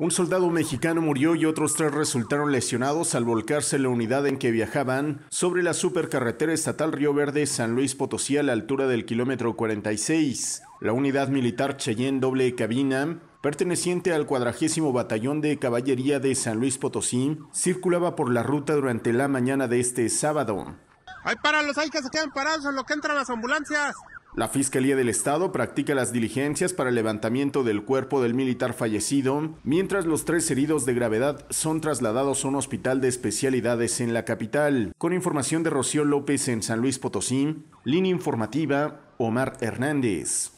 Un soldado mexicano murió y otros tres resultaron lesionados al volcarse la unidad en que viajaban sobre la supercarretera estatal Río Verde San Luis Potosí a la altura del kilómetro 46. La unidad militar Cheyenne doble cabina, perteneciente al cuadragésimo batallón de caballería de San Luis Potosí, circulaba por la ruta durante la mañana de este sábado. ¡Ay, los ¡Hay que se quedan parados en lo que entran las ambulancias! La Fiscalía del Estado practica las diligencias para el levantamiento del cuerpo del militar fallecido, mientras los tres heridos de gravedad son trasladados a un hospital de especialidades en la capital. Con información de Rocío López en San Luis Potosí, línea informativa Omar Hernández.